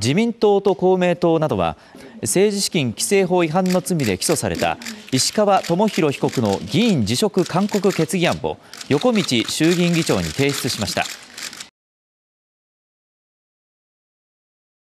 自民党と公明党などは政治資金規正法違反の罪で起訴された石川智弘被告の議員辞職勧告決議案を横道衆議院議長に提出しました。